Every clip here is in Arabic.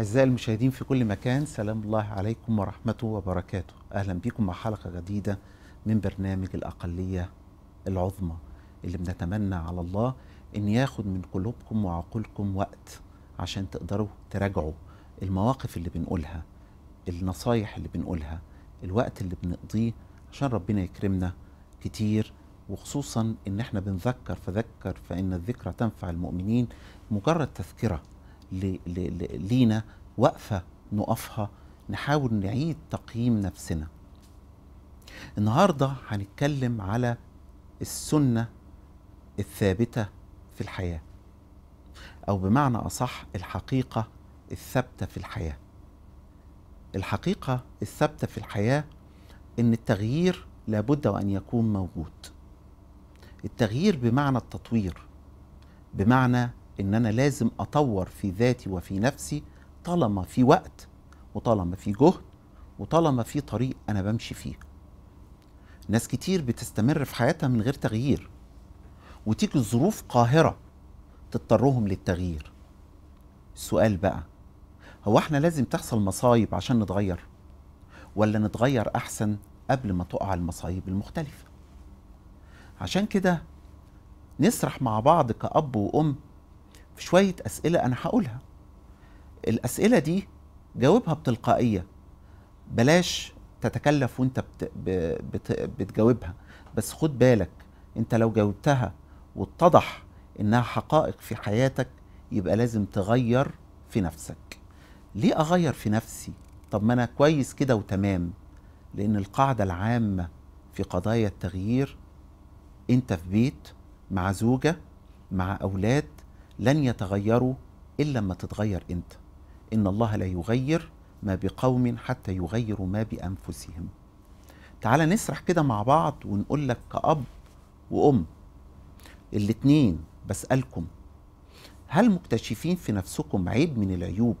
أعزائي المشاهدين في كل مكان سلام الله عليكم ورحمته وبركاته أهلا بكم مع حلقة جديدة من برنامج الأقلية العظمى اللي بنتمنى على الله إن ياخد من قلوبكم وعقولكم وقت عشان تقدروا تراجعوا المواقف اللي بنقولها النصايح اللي بنقولها الوقت اللي بنقضيه عشان ربنا يكرمنا كتير وخصوصا ان احنا بنذكر فذكر فان الذكرى تنفع المؤمنين مجرد تذكره لينا وقفه نقفها نحاول نعيد تقييم نفسنا النهارده هنتكلم على السنه الثابته في الحياه او بمعنى اصح الحقيقه الثابته في الحياه الحقيقه الثابته في الحياه ان التغيير لابد وان يكون موجود التغيير بمعنى التطوير بمعنى ان انا لازم اطور في ذاتي وفي نفسي طالما في وقت وطالما في جهد وطالما في طريق انا بمشي فيه ناس كتير بتستمر في حياتها من غير تغيير وتيجي الظروف قاهرة تضطرهم للتغيير السؤال بقى هو احنا لازم تحصل مصايب عشان نتغير ولا نتغير احسن قبل ما تقع المصايب المختلفة عشان كده نسرح مع بعض كأب وأم شويه اسئله انا هقولها الاسئله دي جاوبها بتلقائيه بلاش تتكلف وانت بت... بت... بتجاوبها بس خد بالك انت لو جاوبتها واتضح انها حقائق في حياتك يبقى لازم تغير في نفسك ليه اغير في نفسي طب ما انا كويس كده وتمام لان القاعده العامه في قضايا التغيير انت في بيت مع زوجه مع اولاد لن يتغيروا إلا لما تتغير أنت إن الله لا يغير ما بقوم حتى يغيروا ما بأنفسهم تعال نسرح كده مع بعض ونقول لك كأب وأم الاتنين بسألكم هل مكتشفين في نفسكم عيب من العيوب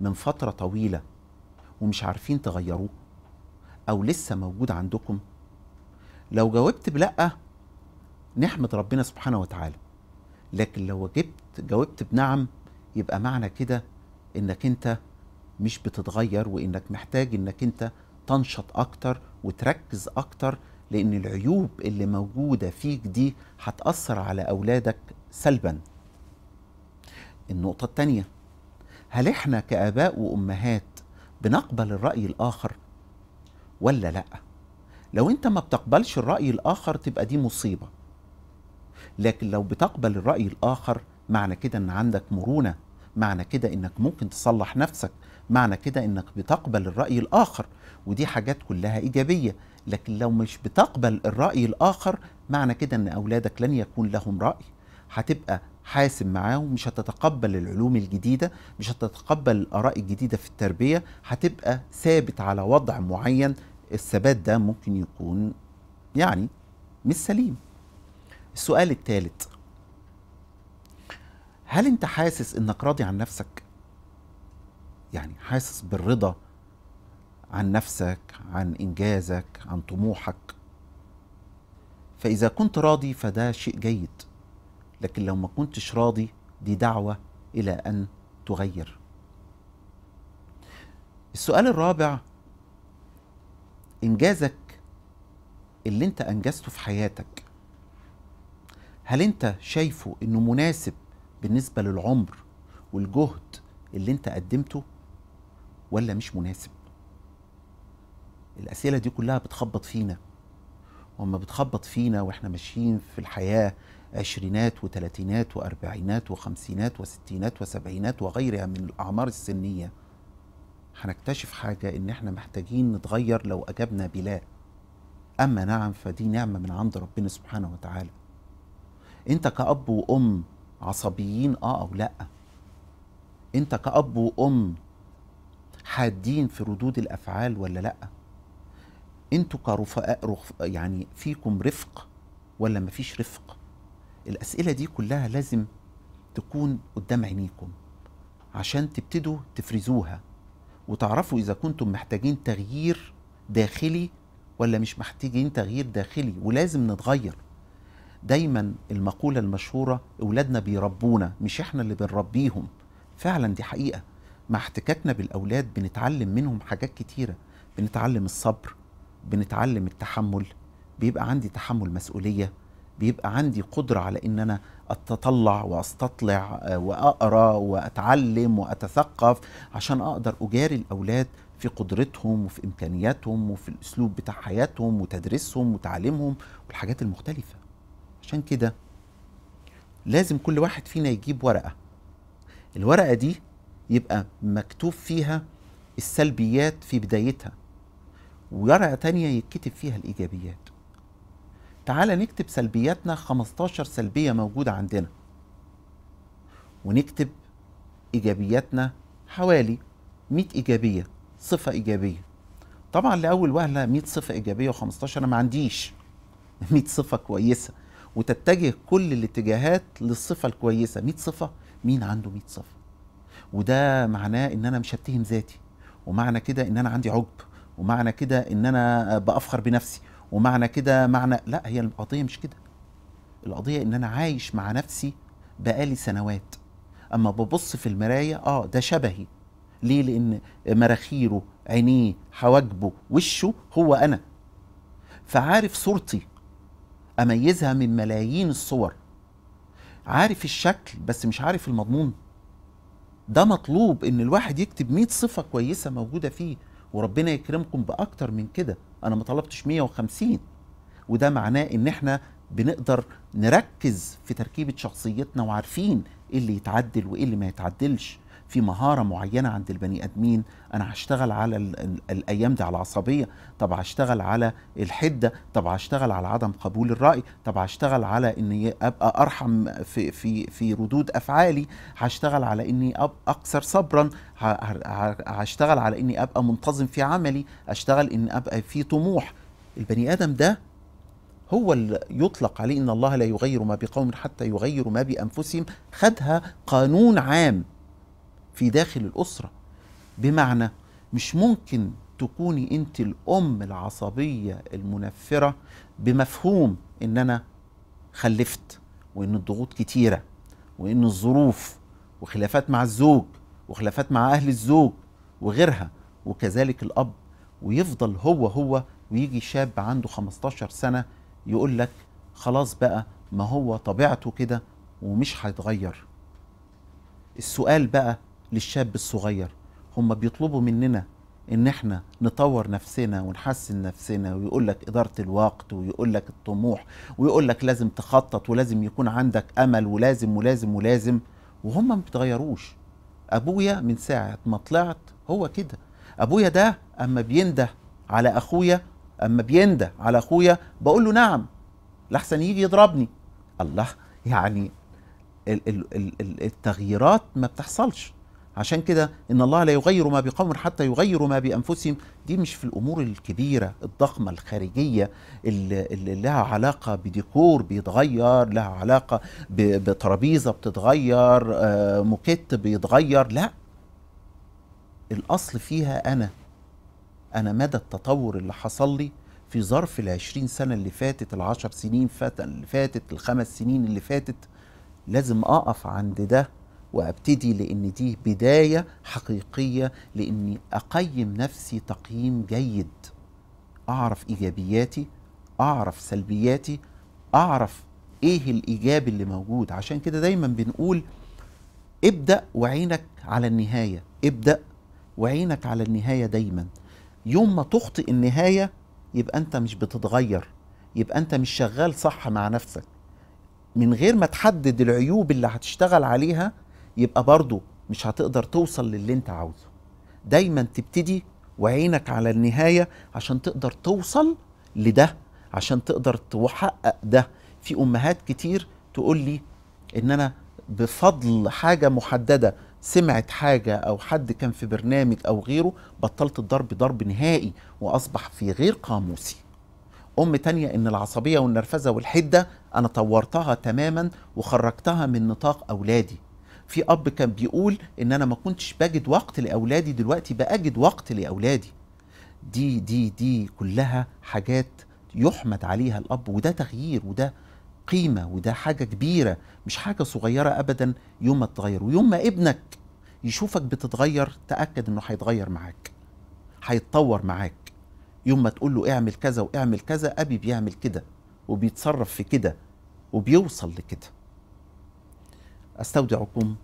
من فترة طويلة ومش عارفين تغيروه أو لسه موجود عندكم لو جاوبت بلأ نحمد ربنا سبحانه وتعالى لكن لو جبت جاوبت بنعم يبقى معنى كده انك انت مش بتتغير وانك محتاج انك انت تنشط اكتر وتركز اكتر لان العيوب اللي موجوده فيك دي هتاثر على اولادك سلبا النقطه الثانيه هل احنا كاباء وامهات بنقبل الراي الاخر ولا لا لو انت ما بتقبلش الراي الاخر تبقى دي مصيبه لكن لو بتقبل الرأي الآخر معنى كده إن عندك مرونة معنى كده إنك ممكن تصلح نفسك معنى كده إنك بتقبل الرأي الآخر ودي حاجات كلها إيجابية لكن لو مش بتقبل الرأي الآخر معنى كده إن أولادك لن يكون لهم رأي هتبقى حاسم معاهم مش هتتقبل العلوم الجديدة مش هتتقبل الآراء الجديدة في التربية هتبقى ثابت على وضع معين الثبات ده ممكن يكون يعني مش سليم السؤال الثالث هل انت حاسس انك راضي عن نفسك يعني حاسس بالرضا عن نفسك عن انجازك عن طموحك فاذا كنت راضي فده شيء جيد لكن لو ما كنتش راضي دي دعوه الى ان تغير السؤال الرابع انجازك اللي انت انجزته في حياتك هل انت شايفه انه مناسب بالنسبه للعمر والجهد اللي انت قدمته ولا مش مناسب الاسئله دي كلها بتخبط فينا وما بتخبط فينا واحنا ماشيين في الحياه عشرينات وثلاثينات واربعينات وخمسينات وستينات وسبعينات وغيرها من الاعمار السنيه هنكتشف حاجه ان احنا محتاجين نتغير لو اجبنا بلا اما نعم فدي نعمه من عند ربنا سبحانه وتعالى انت كأب وأم عصبيين اه او لا انت كأب وأم حادين في ردود الأفعال ولا لا انتوا كرفقاء رف... يعني فيكم رفق ولا مفيش رفق الأسئلة دي كلها لازم تكون قدام عينيكم عشان تبتدوا تفرزوها وتعرفوا إذا كنتم محتاجين تغيير داخلي ولا مش محتاجين تغيير داخلي ولازم نتغير دايما المقولة المشهورة أولادنا بيربونا مش إحنا اللي بنربيهم فعلا دي حقيقة مع احتكاكنا بالأولاد بنتعلم منهم حاجات كتيرة بنتعلم الصبر بنتعلم التحمل بيبقى عندي تحمل مسؤولية بيبقى عندي قدرة على إن أنا أتطلع وأستطلع آه، وأقرأ وأتعلم وأتثقف عشان أقدر أجاري الأولاد في قدرتهم وفي إمكانياتهم وفي الأسلوب بتاع حياتهم وتدريسهم وتعليمهم والحاجات المختلفة عشان كده لازم كل واحد فينا يجيب ورقة الورقة دي يبقى مكتوب فيها السلبيات في بدايتها ورقة تانية يتكتب فيها الإيجابيات تعال نكتب سلبياتنا 15 سلبية موجودة عندنا ونكتب إيجابياتنا حوالي 100 إيجابية صفة إيجابية طبعا لأول وهلة 100 صفة إيجابية و15 أنا ما عنديش 100 صفة كويسة وتتجه كل الاتجاهات للصفه الكويسه 100 صفه مين عنده 100 صفه وده معناه ان انا مش هتهم ذاتي ومعنى كده ان انا عندي عجب ومعنى كده ان انا بافخر بنفسي ومعنى كده معنى لا هي القضيه مش كده القضيه ان انا عايش مع نفسي بقالي سنوات اما ببص في المرايه اه ده شبهي ليه لان مراخيره عينيه حواجبه وشه هو انا فعارف صورتي اميزها من ملايين الصور عارف الشكل بس مش عارف المضمون ده مطلوب ان الواحد يكتب 100 صفه كويسه موجوده فيه وربنا يكرمكم باكتر من كده انا ما طلبتش 150 وده معناه ان احنا بنقدر نركز في تركيبه شخصيتنا وعارفين ايه اللي يتعدل وايه اللي ما يتعدلش في مهارة معينة عند البني آدمين أنا هشتغل على الأيام دي على العصبية طب هشتغل على الحدة طب هشتغل على عدم قبول الرأي طب هشتغل على إني أبقى أرحم في, في, في ردود أفعالي هشتغل على إني أكثر صبرا هشتغل على إني أبقى منتظم في عملي أشتغل أني أبقى في طموح البني آدم ده هو اللي يطلق عليه ان الله لا يغير ما بقوم حتى يغيروا ما بانفسهم خدها قانون عام في داخل الأسرة بمعنى مش ممكن تكوني أنت الأم العصبية المنفرة بمفهوم إن أنا خلفت وإن الضغوط كتيرة وإن الظروف وخلافات مع الزوج وخلافات مع أهل الزوج وغيرها وكذلك الأب ويفضل هو هو ويجي شاب عنده 15 سنة يقول لك خلاص بقى ما هو طبيعته كده ومش هيتغير السؤال بقى للشاب الصغير هم بيطلبوا مننا ان احنا نطور نفسنا ونحسن نفسنا ويقول لك اداره الوقت ويقول لك الطموح ويقول لك لازم تخطط ولازم يكون عندك امل ولازم ولازم ولازم وهم ما بيتغيروش ابويا من ساعه ما طلعت هو كده ابويا ده اما بينده على اخويا اما بينده على اخويا بقول له نعم لحسن يجي يضربني الله يعني التغييرات ما بتحصلش عشان كده ان الله لا يغير ما بقوم حتى يغيروا ما بانفسهم دي مش في الامور الكبيره الضخمه الخارجيه اللي, اللي لها علاقه بديكور بيتغير لها علاقه بترابيزه بتتغير آه، موكيت بيتغير لا الاصل فيها انا انا مدى التطور اللي حصل لي في ظرف ال20 سنة اللي فاتت ال10 سنين فاتت اللي فاتت الخمس سنين اللي فاتت لازم أقف عند ده وابتدي لان دي بدايه حقيقيه لاني اقيم نفسي تقييم جيد اعرف ايجابياتي اعرف سلبياتي اعرف ايه الايجابي اللي موجود عشان كده دايما بنقول ابدا وعينك على النهايه ابدا وعينك على النهايه دايما يوم ما تخطئ النهايه يبقى انت مش بتتغير يبقى انت مش شغال صح مع نفسك من غير ما تحدد العيوب اللي هتشتغل عليها يبقى برضه مش هتقدر توصل للي انت عاوزه دايما تبتدي وعينك على النهاية عشان تقدر توصل لده عشان تقدر تحقق ده في أمهات كتير تقول لي إن أنا بفضل حاجة محددة سمعت حاجة أو حد كان في برنامج أو غيره بطلت الضرب ضرب نهائي وأصبح في غير قاموسي أم تانية إن العصبية والنرفزة والحدة أنا طورتها تماما وخرجتها من نطاق أولادي في اب كان بيقول ان انا ما كنتش بجد وقت لاولادي دلوقتي باجد وقت لاولادي دي دي دي كلها حاجات يحمد عليها الاب وده تغيير وده قيمه وده حاجه كبيره مش حاجه صغيره ابدا يوم ما تتغير ويوم ما ابنك يشوفك بتتغير تاكد انه هيتغير معاك هيتطور معاك يوم ما تقول له اعمل كذا واعمل كذا ابي بيعمل كده وبيتصرف في كده وبيوصل لكده استودعكم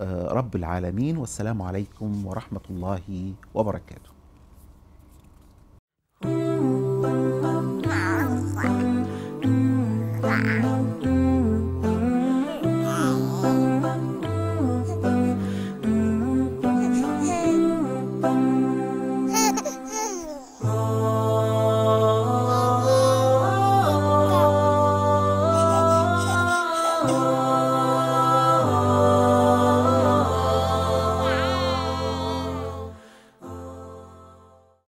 آه، رب العالمين والسلام عليكم ورحمه الله وبركاته